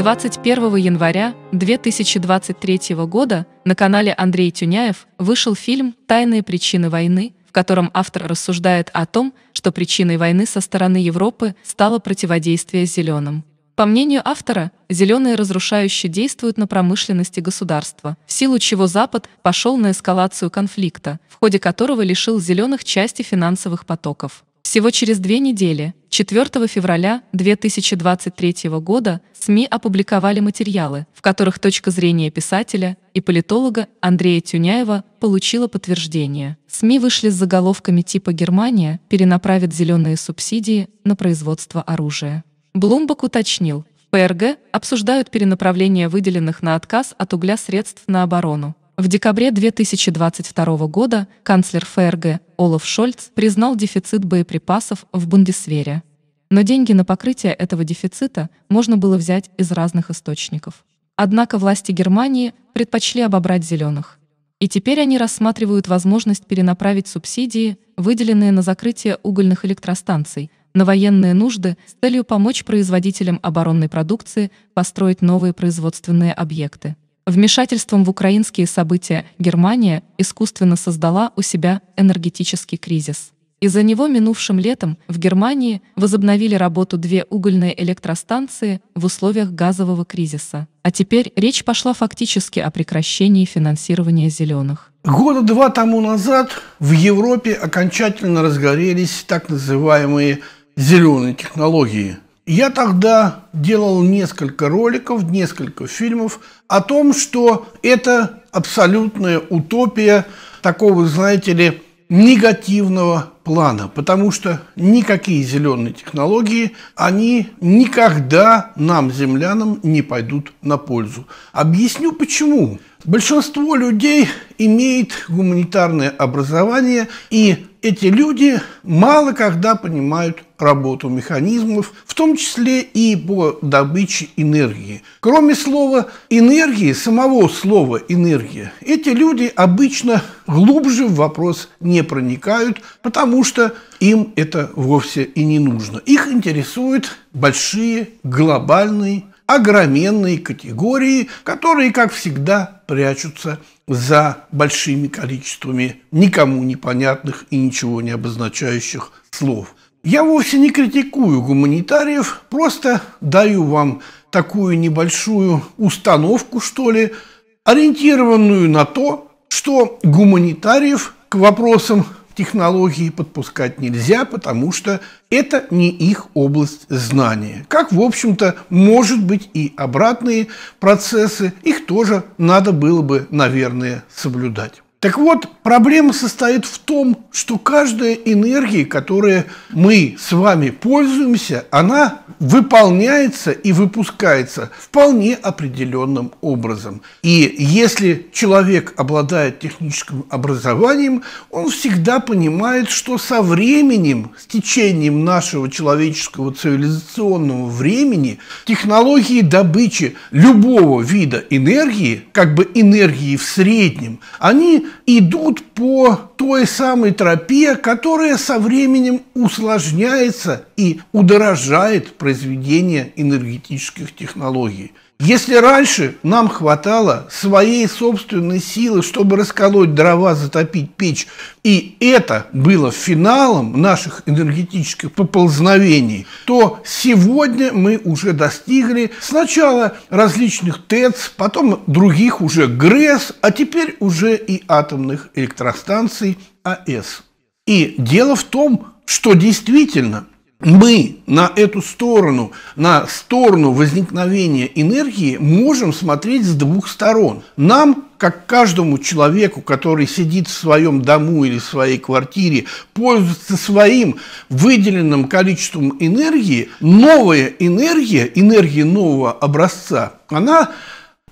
21 января 2023 года на канале Андрей Тюняев вышел фильм «Тайные причины войны», в котором автор рассуждает о том, что причиной войны со стороны Европы стало противодействие зеленым. По мнению автора, зеленые разрушающе действуют на промышленности государства, в силу чего Запад пошел на эскалацию конфликта, в ходе которого лишил зеленых части финансовых потоков. Всего через две недели, 4 февраля 2023 года, СМИ опубликовали материалы, в которых точка зрения писателя и политолога Андрея Тюняева получила подтверждение. СМИ вышли с заголовками типа «Германия перенаправит зеленые субсидии на производство оружия». Блумбок уточнил, в ПРГ обсуждают перенаправление выделенных на отказ от угля средств на оборону. В декабре 2022 года канцлер ФРГ Олаф Шольц признал дефицит боеприпасов в Бундесвере. Но деньги на покрытие этого дефицита можно было взять из разных источников. Однако власти Германии предпочли обобрать зеленых. И теперь они рассматривают возможность перенаправить субсидии, выделенные на закрытие угольных электростанций, на военные нужды с целью помочь производителям оборонной продукции построить новые производственные объекты. Вмешательством в украинские события Германия искусственно создала у себя энергетический кризис. Из-за него минувшим летом в Германии возобновили работу две угольные электростанции в условиях газового кризиса. А теперь речь пошла фактически о прекращении финансирования зеленых. Года два тому назад в Европе окончательно разгорелись так называемые зеленые технологии – я тогда делал несколько роликов, несколько фильмов о том, что это абсолютная утопия такого, знаете ли, негативного плана, потому что никакие зеленые технологии, они никогда нам, землянам, не пойдут на пользу. Объясню почему. Большинство людей имеет гуманитарное образование, и эти люди мало когда понимают работу механизмов, в том числе и по добыче энергии. Кроме слова «энергии», самого слова «энергия», эти люди обычно глубже в вопрос не проникают, потому что им это вовсе и не нужно. Их интересуют большие глобальные огроменные категории, которые, как всегда, прячутся за большими количествами никому непонятных и ничего не обозначающих слов. Я вовсе не критикую гуманитариев, просто даю вам такую небольшую установку, что ли, ориентированную на то, что гуманитариев к вопросам технологии подпускать нельзя, потому что это не их область знания. Как, в общем-то, может быть и обратные процессы, их тоже надо было бы, наверное, соблюдать. Так вот, проблема состоит в том, что каждая энергия, которой мы с вами пользуемся, она выполняется и выпускается вполне определенным образом. И если человек обладает техническим образованием, он всегда понимает, что со временем, с течением нашего человеческого цивилизационного времени, технологии добычи любого вида энергии, как бы энергии в среднем, они идут по той самой тропе, которая со временем усложняется и удорожает произведение энергетических технологий – если раньше нам хватало своей собственной силы, чтобы расколоть дрова, затопить печь, и это было финалом наших энергетических поползновений, то сегодня мы уже достигли сначала различных ТЭЦ, потом других уже ГРЭС, а теперь уже и атомных электростанций АЭС. И дело в том, что действительно мы на эту сторону, на сторону возникновения энергии можем смотреть с двух сторон. Нам, как каждому человеку, который сидит в своем дому или в своей квартире, пользуется своим выделенным количеством энергии, новая энергия, энергия нового образца, она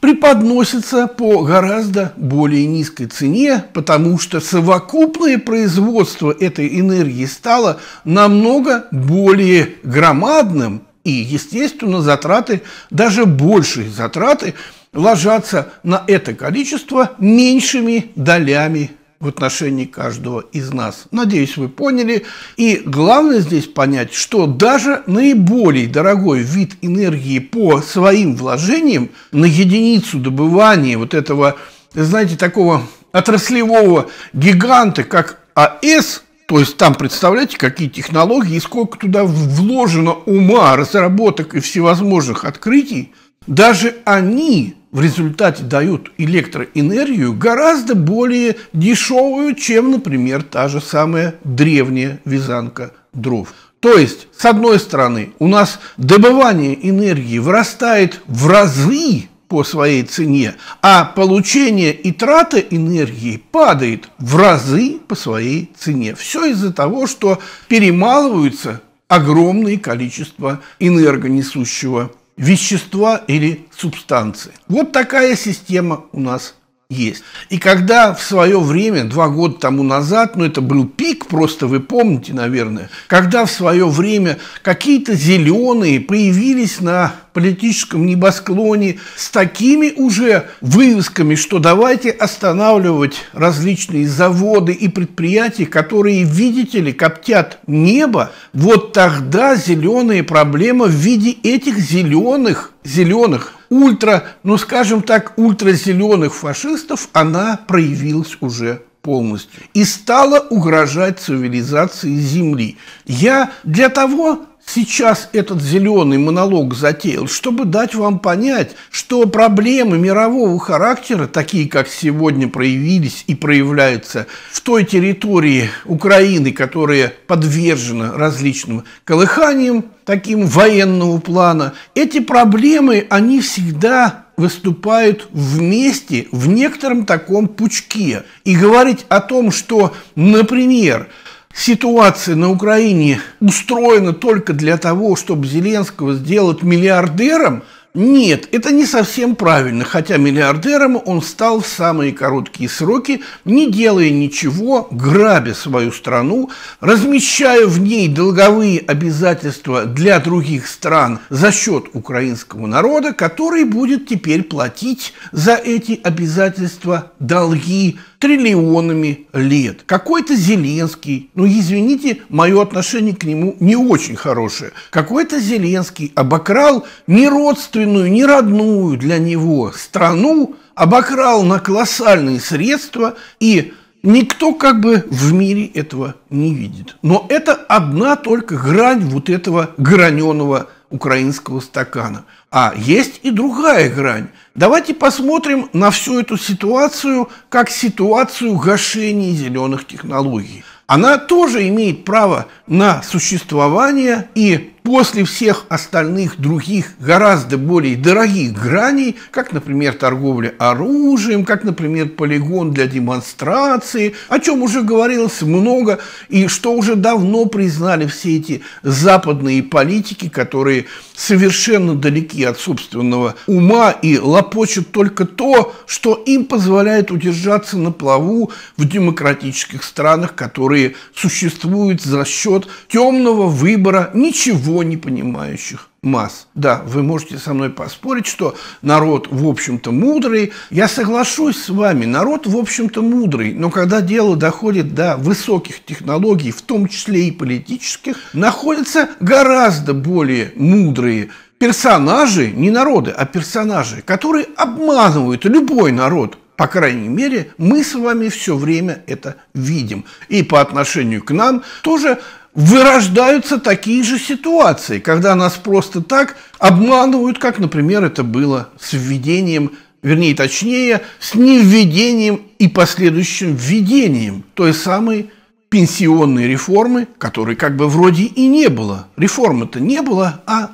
преподносится по гораздо более низкой цене, потому что совокупное производство этой энергии стало намного более громадным, и, естественно, затраты, даже большие затраты, ложатся на это количество меньшими долями в отношении каждого из нас. Надеюсь, вы поняли. И главное здесь понять, что даже наиболее дорогой вид энергии по своим вложениям на единицу добывания вот этого, знаете, такого отраслевого гиганта, как АЭС – то есть там, представляете, какие технологии сколько туда вложено ума, разработок и всевозможных открытий, даже они в результате дают электроэнергию гораздо более дешевую, чем, например, та же самая древняя вязанка дров. То есть, с одной стороны, у нас добывание энергии вырастает в разы по своей цене, а получение и трата энергии падает в разы по своей цене. Все из-за того, что перемалываются огромное количество энергонесущего вещества или субстанции. Вот такая система у нас есть. И когда в свое время, два года тому назад, ну это был пик, просто вы помните, наверное, когда в свое время какие-то зеленые появились на политическом небосклоне с такими уже вывесками, что давайте останавливать различные заводы и предприятия, которые, видите ли, коптят небо, вот тогда зеленые проблемы в виде этих зеленых, зеленых ультра, ну скажем так, ультразеленых фашистов она проявилась уже полностью и стала угрожать цивилизации Земли. Я для того сейчас этот зеленый монолог затеял, чтобы дать вам понять, что проблемы мирового характера, такие как сегодня проявились и проявляются в той территории Украины, которая подвержена различным колыханиям, таким военного плана, эти проблемы, они всегда выступают вместе в некотором таком пучке. И говорить о том, что, например, ситуация на Украине устроена только для того, чтобы Зеленского сделать миллиардером, нет, это не совсем правильно, хотя миллиардером он стал в самые короткие сроки, не делая ничего, грабя свою страну, размещая в ней долговые обязательства для других стран за счет украинского народа, который будет теперь платить за эти обязательства долги триллионами лет. Какой-то Зеленский, ну извините, мое отношение к нему не очень хорошее. Какой-то Зеленский обокрал не родственную, не родную для него страну, обокрал на колоссальные средства и Никто как бы в мире этого не видит. Но это одна только грань вот этого граненого украинского стакана. А есть и другая грань. Давайте посмотрим на всю эту ситуацию как ситуацию гашения зеленых технологий. Она тоже имеет право на существование и после всех остальных других гораздо более дорогих граней, как, например, торговля оружием, как, например, полигон для демонстрации, о чем уже говорилось много и что уже давно признали все эти западные политики, которые совершенно далеки от собственного ума и лопочут только то, что им позволяет удержаться на плаву в демократических странах, которые существуют за счет темного выбора ничего ничего не понимающих масс. Да, вы можете со мной поспорить, что народ, в общем-то, мудрый. Я соглашусь с вами, народ, в общем-то, мудрый. Но когда дело доходит до высоких технологий, в том числе и политических, находятся гораздо более мудрые персонажи, не народы, а персонажи, которые обманывают любой народ. По крайней мере, мы с вами все время это видим. И по отношению к нам тоже вырождаются такие же ситуации, когда нас просто так обманывают, как, например, это было с введением, вернее, точнее, с невведением и последующим введением той самой пенсионной реформы, которой как бы вроде и не было. Реформы-то не было, а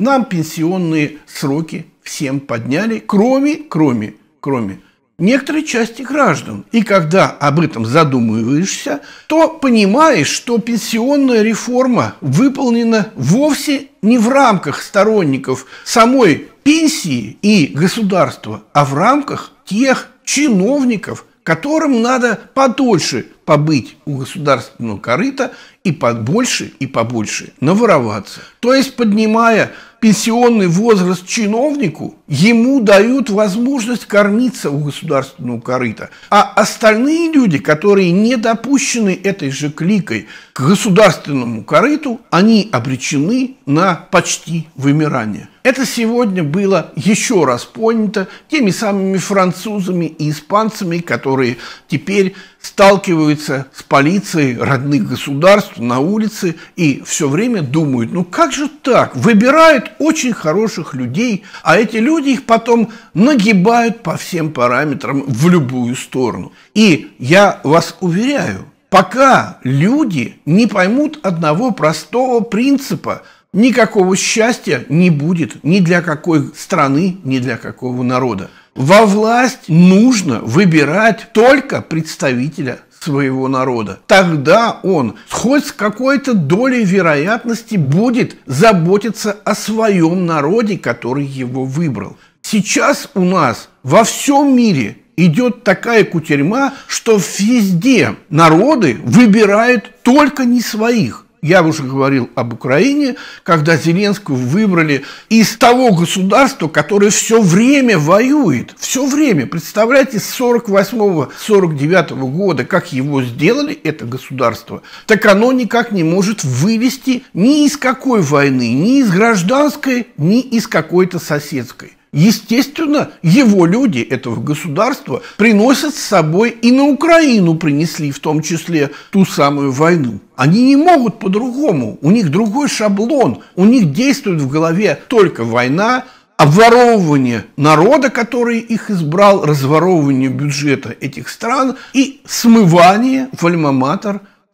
нам пенсионные сроки всем подняли, кроме, кроме, кроме некоторой части граждан. И когда об этом задумываешься, то понимаешь, что пенсионная реформа выполнена вовсе не в рамках сторонников самой пенсии и государства, а в рамках тех чиновников, которым надо подольше побыть у государственного корыта и побольше и побольше навороваться. То есть, поднимая пенсионный возраст чиновнику, ему дают возможность кормиться у государственного корыта. А остальные люди, которые не допущены этой же кликой к государственному корыту, они обречены на почти вымирание. Это сегодня было еще раз понято теми самыми французами и испанцами, которые теперь сталкиваются с полицией родных государств на улице и все время думают, ну как же так, выбирают очень хороших людей, а эти люди их потом нагибают по всем параметрам в любую сторону. И я вас уверяю, пока люди не поймут одного простого принципа – никакого счастья не будет ни для какой страны, ни для какого народа. Во власть нужно выбирать только представителя своего народа. Тогда он хоть с какой-то долей вероятности будет заботиться о своем народе, который его выбрал. Сейчас у нас во всем мире идет такая кутерьма, что везде народы выбирают только не своих. Я уже говорил об Украине, когда Зеленского выбрали из того государства, которое все время воюет. Все время. Представляете, с 48-49 года, как его сделали, это государство, так оно никак не может вывести ни из какой войны, ни из гражданской, ни из какой-то соседской. Естественно, его люди этого государства приносят с собой и на Украину принесли, в том числе ту самую войну. Они не могут по-другому, у них другой шаблон, у них действует в голове только война, обворовывание народа, который их избрал, разворовывание бюджета этих стран и смывание в альма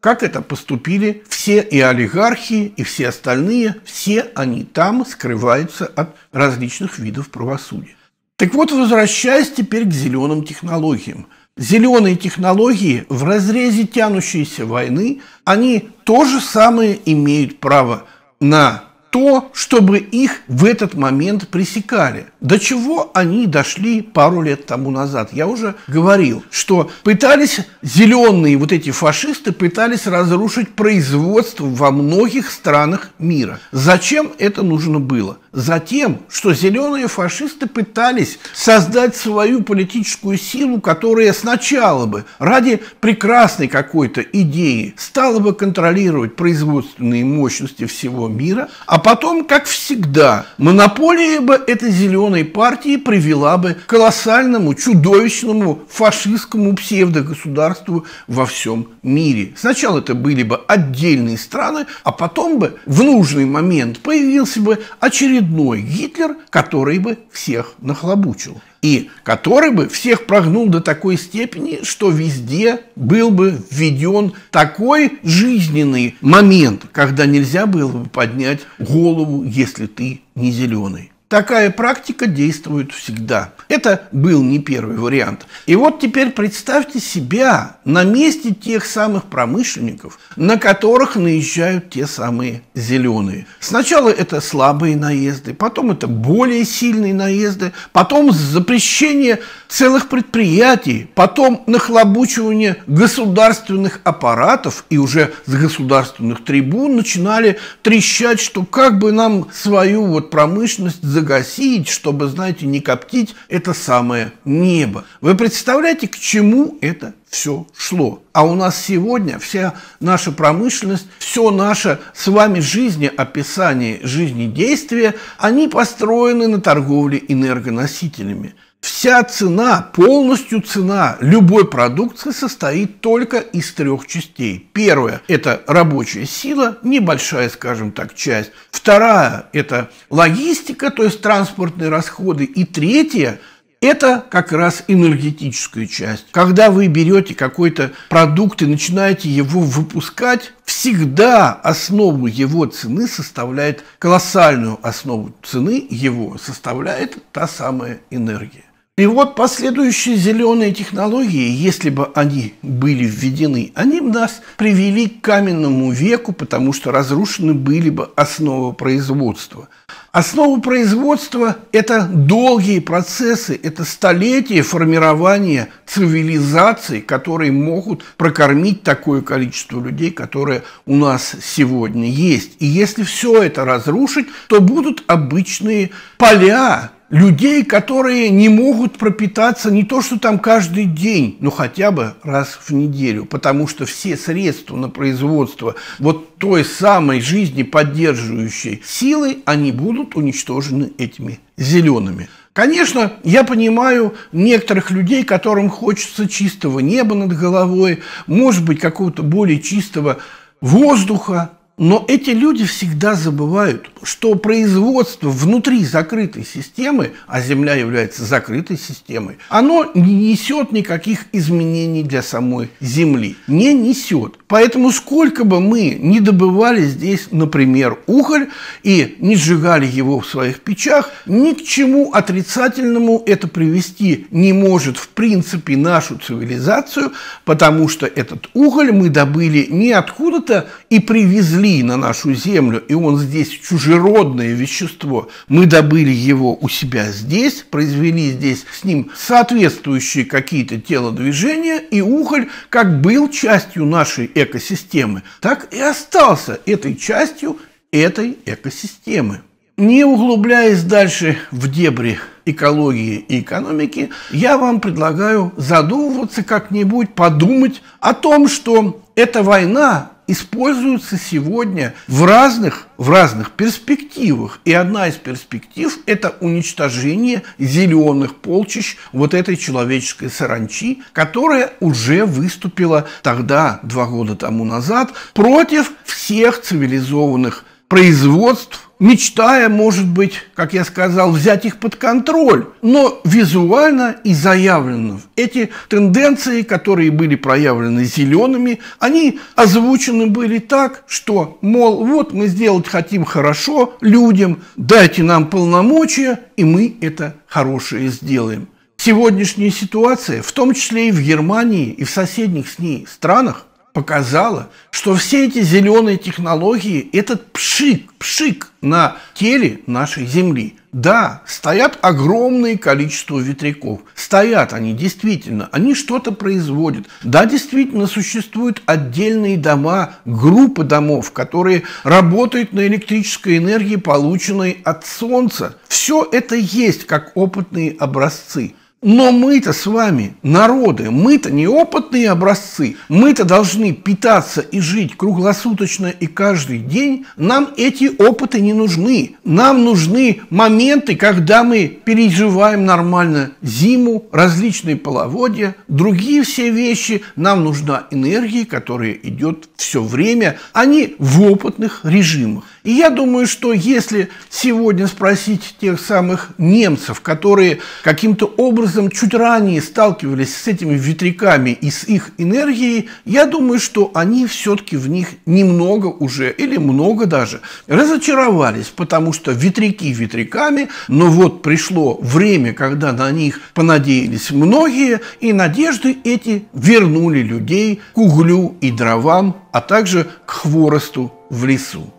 как это поступили все и олигархи, и все остальные, все они там скрываются от различных видов правосудия. Так вот, возвращаясь теперь к зеленым технологиям. Зеленые технологии в разрезе тянущейся войны, они тоже самое имеют право на то, чтобы их в этот момент пресекали. До чего они дошли пару лет тому назад? Я уже говорил, что пытались зеленые вот эти фашисты пытались разрушить производство во многих странах мира. Зачем это нужно было? Затем, что зеленые фашисты пытались создать свою политическую силу, которая сначала бы ради прекрасной какой-то идеи стала бы контролировать производственные мощности всего мира, а потом, как всегда, монополия бы этой зеленой партии привела бы к колоссальному, чудовищному фашистскому псевдогосударству во всем мире. Сначала это были бы отдельные страны, а потом бы в нужный момент появился бы очередной Гитлер, который бы всех нахлобучил и который бы всех прогнул до такой степени, что везде был бы введен такой жизненный момент, когда нельзя было бы поднять голову, если ты не зеленый. Такая практика действует всегда. Это был не первый вариант. И вот теперь представьте себя на месте тех самых промышленников, на которых наезжают те самые зеленые. Сначала это слабые наезды, потом это более сильные наезды, потом запрещение целых предприятий, потом нахлобучивание государственных аппаратов, и уже с государственных трибун начинали трещать, что как бы нам свою вот промышленность загасить, чтобы, знаете, не коптить это самое небо. Вы представляете, к чему это все шло. А у нас сегодня вся наша промышленность, все наше с вами жизни, описание жизни действия, они построены на торговле энергоносителями. Вся цена, полностью цена любой продукции состоит только из трех частей. Первая – это рабочая сила, небольшая, скажем так, часть. Вторая – это логистика, то есть транспортные расходы. И третья это как раз энергетическая часть. Когда вы берете какой-то продукт и начинаете его выпускать, всегда основу его цены составляет, колоссальную основу цены его составляет та самая энергия. И вот последующие зеленые технологии, если бы они были введены, они бы нас привели к каменному веку, потому что разрушены были бы основы производства. Основа производства – это долгие процессы, это столетия формирования цивилизаций, которые могут прокормить такое количество людей, которое у нас сегодня есть. И если все это разрушить, то будут обычные поля, людей, которые не могут пропитаться не то, что там каждый день, но хотя бы раз в неделю, потому что все средства на производство вот той самой жизни поддерживающей силы, они будут уничтожены этими зелеными. Конечно, я понимаю некоторых людей, которым хочется чистого неба над головой, может быть, какого-то более чистого воздуха, но эти люди всегда забывают, что производство внутри закрытой системы, а Земля является закрытой системой, оно не несет никаких изменений для самой Земли. Не несет. Поэтому сколько бы мы не добывали здесь, например, уголь и не сжигали его в своих печах, ни к чему отрицательному это привести не может в принципе нашу цивилизацию, потому что этот уголь мы добыли не откуда-то и привезли на нашу землю, и он здесь чужеродное вещество. Мы добыли его у себя здесь, произвели здесь с ним соответствующие какие-то телодвижения, и уголь, как был частью нашей экосистемы, так и остался этой частью этой экосистемы. Не углубляясь дальше в дебри экологии и экономики, я вам предлагаю задумываться как-нибудь, подумать о том, что эта война используются сегодня в разных, в разных перспективах. И одна из перспектив – это уничтожение зеленых полчищ вот этой человеческой саранчи, которая уже выступила тогда, два года тому назад, против всех цивилизованных производств мечтая, может быть, как я сказал, взять их под контроль. Но визуально и заявлено. Эти тенденции, которые были проявлены зелеными, они озвучены были так, что, мол, вот мы сделать хотим хорошо людям, дайте нам полномочия, и мы это хорошее сделаем. Сегодняшняя ситуация, в том числе и в Германии, и в соседних с ней странах, показала, что все эти зеленые технологии – это пшик, пшик на теле нашей Земли. Да, стоят огромное количество ветряков. Стоят они, действительно. Они что-то производят. Да, действительно, существуют отдельные дома, группы домов, которые работают на электрической энергии, полученной от Солнца. Все это есть как опытные образцы – но мы-то с вами народы, мы-то неопытные образцы, мы-то должны питаться и жить круглосуточно и каждый день. Нам эти опыты не нужны. Нам нужны моменты, когда мы переживаем нормально зиму, различные половодья, другие все вещи. Нам нужна энергия, которая идет все время, а не в опытных режимах. И я думаю, что если сегодня спросить тех самых немцев, которые каким-то образом чуть ранее сталкивались с этими ветряками и с их энергией, я думаю, что они все-таки в них немного уже, или много даже, разочаровались, потому что ветряки ветряками, но вот пришло время, когда на них понадеялись многие, и надежды эти вернули людей к углю и дровам, а также к хворосту в лесу.